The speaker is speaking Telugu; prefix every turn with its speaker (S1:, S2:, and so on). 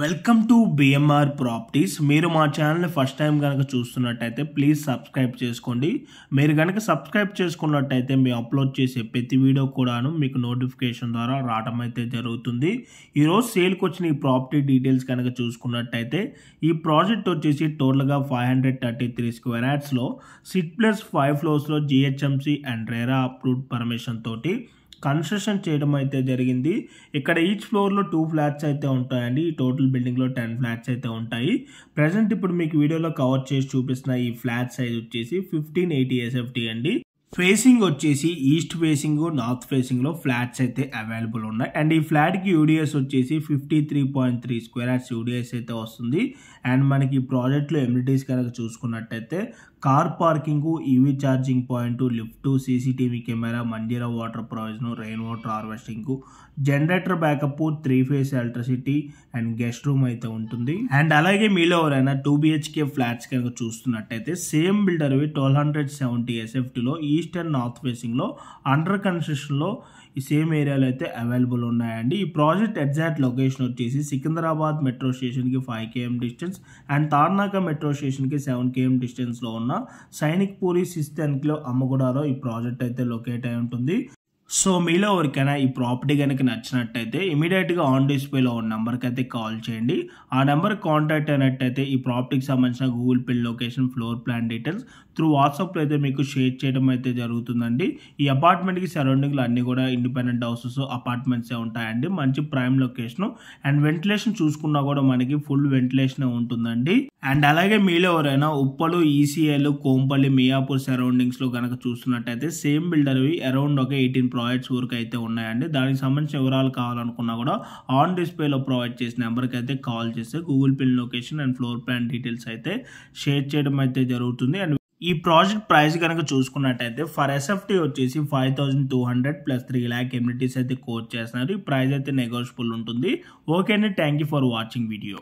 S1: వెల్కమ్ టు బిఎంఆర్ ప్రాపర్టీస్ మీరు మా ఛానల్ని ఫస్ట్ టైం కనుక చూస్తున్నట్టయితే ప్లీజ్ సబ్స్క్రైబ్ చేసుకోండి మీరు కనుక సబ్స్క్రైబ్ చేసుకున్నట్టయితే మేము అప్లోడ్ చేసే ప్రతి వీడియో కూడాను మీకు నోటిఫికేషన్ ద్వారా రావడం అయితే జరుగుతుంది ఈరోజు సేల్కి వచ్చిన ఈ ప్రాపర్టీ డీటెయిల్స్ కనుక చూసుకున్నట్టయితే ఈ ప్రాజెక్ట్ వచ్చేసి టోటల్గా five hundred thirty three square యాడ్స్లో సిట్ ప్లస్ ఫైవ్ ఫ్లోర్స్లో GHMC and RERA approved permission తోటి కన్స్ట్రక్షన్ చేయడం అయితే జరిగింది ఇక్కడ ఈచ్ ఫ్లోర్లో టూ ఫ్లాట్స్ అయితే ఉంటాయండి ఈ టోటల్ బిల్డింగ్లో టెన్ ఫ్లాట్స్ అయితే ఉంటాయి ప్రజెంట్ ఇప్పుడు మీకు వీడియోలో కవర్ చేసి చూపిస్తున్న ఈ ఫ్లాట్ సైజ్ వచ్చేసి ఫిఫ్టీన్ ఎయిటీ ఎస్ఎఫ్టీ అండి ఫేసింగ్ వచ్చేసి ఈస్ట్ ఫేసింగ్ నార్త్ ఫేసింగ్లో ఫ్లాట్స్ అయితే అవైలబుల్ ఉన్నాయి అండ్ ఈ ఫ్లాట్కి యూడిఎస్ వచ్చేసి fifty three point three square yards UDS అయితే వస్తుంది అండ్ మనకి ప్రాజెక్ట్లో ఎమ్యూనిటీస్ కనుక చూసుకున్నట్టయితే car parking EV e charging point lift CCTV camera మందిర water provision rain water harvesting generator backup three phase electricity and guest room అయితే ఉంటుంది అండ్ అలాగే మీలో ఎవరైనా టూ బిహెచ్కే ఫ్లాట్స్ కనుక చూస్తున్నట్టయితే సేమ్ బిల్డర్వి ట్వెల్వ్ హండ్రెడ్ సెవెంటీ ఎస్ఎఫ్టీలో ఈస్ట్ అండ్ నార్త్ ఫేసింగ్లో అండర్ కన్స్ట్రక్షన్లో ఈ సేమ్ ఏరియాలో అయితే అవైలబుల్ ఉన్నాయండి ఈ ప్రాజెక్ట్ ఎగ్జాక్ట్ లొకేషన్ వచ్చేసి సికింద్రాబాద్ మెట్రో స్టేషన్కి five KM distance and Tarnaka metro స్టేషన్కి సెవెన్ కేఎం డిస్టెన్స్లో ఉన్న సైనిక్ పూరి శిస్త్ ఎన్క్లేవ్ అమ్మగుడాలో ఈ ప్రాజెక్ట్ అయితే లొకేట్ అయి ఉంటుంది సో మీలో ఎవరికైనా ఈ ప్రాపర్టీ కనుక నచ్చినట్టయితే ఇమీడియట్గా ఆన్ డిస్ప్లేలో ఉన్న నెంబర్కి అయితే కాల్ చేయండి ఆ నెంబర్ కాంటాక్ట్ అయినట్టయితే ఈ ప్రాపర్టీకి సంబంధించిన Google pin location floor plan details through వాట్సాప్లో అయితే మీకు షేర్ చేయడం అయితే జరుగుతుందండి ఈ అపార్ట్మెంట్కి సరౌండింగ్లో అన్నీ కూడా ఇండిపెండెంట్ హౌసెస్ అపార్ట్మెంట్సే ఉంటాయండి మంచి ప్రైమ్ లొకేషన్ అండ్ వెంటిలేషన్ చూసుకున్నా కూడా మనకి ఫుల్ వెంటిలేషన్ ఉంటుందండి అండ్ అలాగే మీలో ఎవరైనా ఉప్పలు ఈసీఏలు కోంపల్లి మియాపూర్ సరౌండింగ్స్లో కనుక చూస్తున్నట్టయితే సేమ్ బిల్డర్వి అరౌండ్ ఒక ఎయిటీన్ ప్రొవైడ్స్ వరకు అయితే ఉన్నాయండి దానికి సంబంధించిన వివరాలు కావాలనుకున్నా కూడా ఆన్ డిస్ప్లేలో ప్రొవైడ్ చేసిన నెంబర్కి అయితే కాల్ చేస్తే Google pin location and floor plan details అయితే షేర్ చేయడం అయితే జరుగుతుంది అండ్ ఈ ప్రాజెక్ట్ ప్రైస్ కనుక చూసుకున్నట్టయితే ఫర్ ఎస్ఎఫ్టీ వచ్చేసి five thousand two hundred plus three lakh amenities అయితే కోచ్ చేస్తున్నారు ఈ ప్రైస్ అయితే నెగోషియబుల్ ఉంటుంది ఓకే అండి thank you for watching video